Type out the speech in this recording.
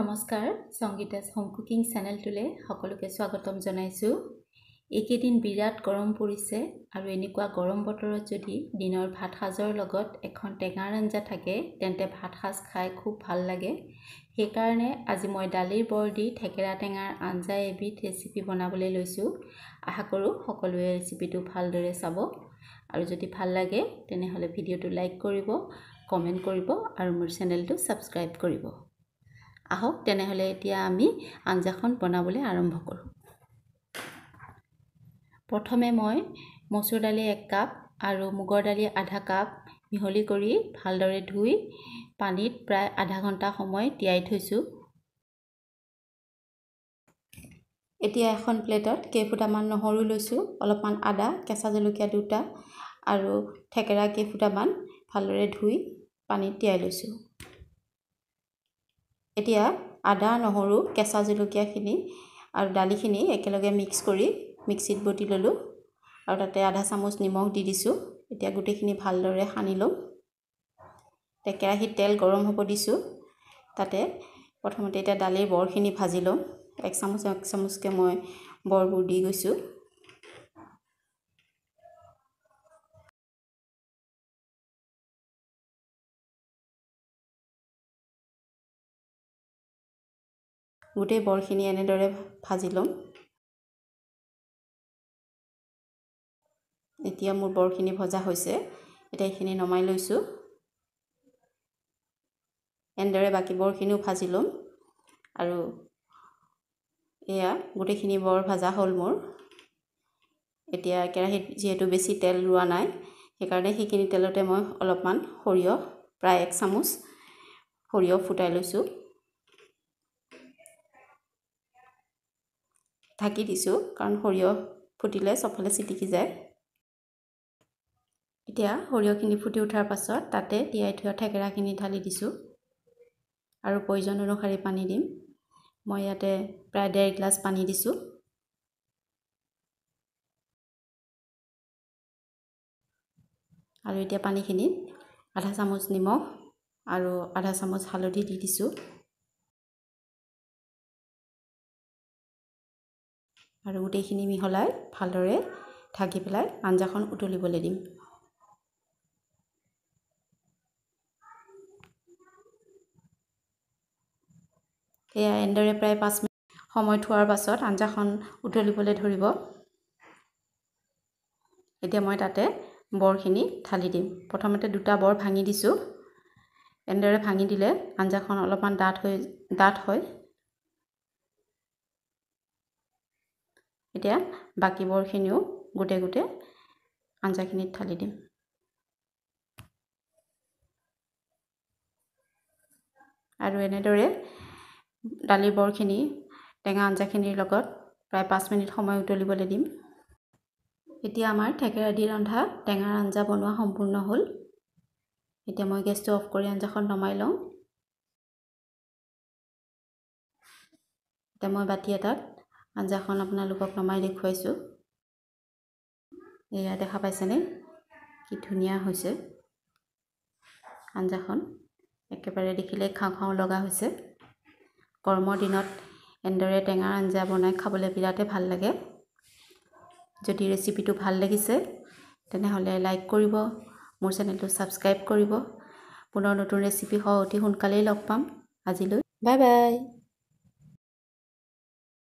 নমস্কাৰ সংগীতাছ home cooking চেনেলটোলৈ সকলোকে স্বাগতম জনাইছোঁ এইকেইদিন বিৰাট গৰম পৰিছে আৰু এনেকুৱা গৰম বতৰত যদি দিনৰ ভাতসাজৰ লগত এখন টেঙাৰ আঞ্জা থাকে তেন্তে ভাত ভাতসাজ খাই খুব ভাল লাগে সেইকাৰণে আজি মই দালিৰ বৰ দি থেকেৰা টেঙাৰ আঞ্জা এবিধ ৰেচিপি বনাবলৈ লৈছোঁ আশা কৰোঁ সকলোৱে ৰেচিপিটো ভালদৰে চাব আৰু যদি ভাল লাগে তেনেহ'লে ভিডিঅ'টো লাইক কৰিব কমেণ্ট কৰিব আৰু মোৰ চেনেলটো ছাবস্ক্ৰাইব কৰিব আহক তেনেহ'লে এতিয়া আমি আঞ্জাখন বনাবলৈ আৰম্ভ কৰোঁ প্ৰথমে মই মচুৰ দালি এক কাপ আৰু মুগৰ দালি আধা কাপ মিহলি কৰি ভালদৰে ধুই পানীত প্ৰায় আধা ঘণ্টা সময় তিয়াই থৈছোঁ এতিয়া এখন প্লেটত কেইফুটামান নহৰু লৈছোঁ অলপমান আদা কেঁচা জলকীয়া দুটা আৰু থেকেৰা কেইফুটামান ভালদৰে ধুই পানীত তিয়াই লৈছোঁ এতিয়া আদা নহৰু কেঁচা জলকীয়াখিনি আৰু দালিখিনি একেলগে মিক্স কৰি মিক্সিত বটি ল'লোঁ আৰু তাতে আধা চামুচ নিমখ দি দিছোঁ এতিয়া গোটেইখিনি ভালদৰে সানি ল'ম কেৰাহীত তেল গৰম হ'ব দিছোঁ তাতে প্ৰথমতে এতিয়া দালিৰ বৰখিনি ভাজি ল'ম এক চামুচ এক চামুচকৈ মই বৰবোৰ দি গৈছোঁ গোটেই বৰখিনি এনেদৰে ভাজি ল'ম এতিয়া মোৰ বৰখিনি ভজা হৈছে এতিয়া এইখিনি নমাই লৈছোঁ এনেদৰে বাকী বৰখিনিও ভাজি ল'ম আৰু এয়া গোটেইখিনি বৰ ভজা হ'ল মোৰ এতিয়া কেৰাহীত যিহেতু বেছি তেল ৰোৱা নাই সেইকাৰণে সেইখিনি তেলতে মই অলপমান সৰিয়হ প্ৰায় এক চামুচ সৰিয়হ ফুটাই লৈছোঁ ঢাকি দিছোঁ কাৰণ সৰিয়হ ফুটিলে চবফালে চিটিকি যায় এতিয়া সৰিয়হখিনি ফুটি উঠাৰ পাছত তাতে তিয়াই থোৱা থেকেৰাখিনি ঢালি দিছোঁ আৰু প্ৰয়োজন অনুসাৰে পানী দিম মই ইয়াতে প্ৰায় ডেৰ গ্লাছ পানী দিছোঁ আৰু এতিয়া পানীখিনিত আধা চামুচ নিমখ আৰু আধা চামুচ হালধি দি দিছোঁ আৰু গোটেইখিনি মিহলাই ভালদৰে ঢাকি পেলাই আঞ্জাখন উতলিবলৈ দিম সেয়া এনেদৰে প্ৰায় পাঁচ মিনিট সময় থোৱাৰ পাছত আঞ্জাখন উতলিবলৈ ধৰিব এতিয়া মই তাতে বৰখিনি ঢালি দিম প্ৰথমতে দুটা বৰ ভাঙি দিছোঁ এনেদৰে ভাঙি দিলে আঞ্জাখন অলপমান ডাঠ হৈ ডাঠ হয় এতিয়া বাকীবোৰখিনিও গোটেই গোটেই আঞ্জাখিনিত ঢালি দিম আৰু এনেদৰে দালিবোৰখিনি টেঙা আঞ্জাখিনিৰ লগত প্ৰায় পাঁচ মিনিট সময় উতলিবলৈ দিম এতিয়া আমাৰ থেকেৰা দি ৰন্ধা টেঙাৰ আঞ্জা বনোৱা সম্পূৰ্ণ হ'ল এতিয়া মই গেছটো অফ কৰি আঞ্জাখন নমাই লওঁ এতিয়া মই বাতি এটাত আঞ্জাখন আপোনালোকক নমাই দেখুৱাইছোঁ এয়া দেখা পাইছেনে কি ধুনীয়া হৈছে আঞ্জাখন একেবাৰে দেখিলে খাওঁ খাওঁ লগা হৈছে গৰমৰ দিনত এনেদৰে টেঙাৰ আঞ্জা বনাই খাবলৈ বিৰাটেই ভাল লাগে যদি ৰেচিপিটো ভাল লাগিছে তেনেহ'লে লাইক কৰিব মোৰ চেনেলটো ছাবস্ক্ৰাইব কৰিব পুনৰ নতুন ৰেচিপি হওঁ অতি সোনকালেই লগ পাম আজিলৈ বাই বাই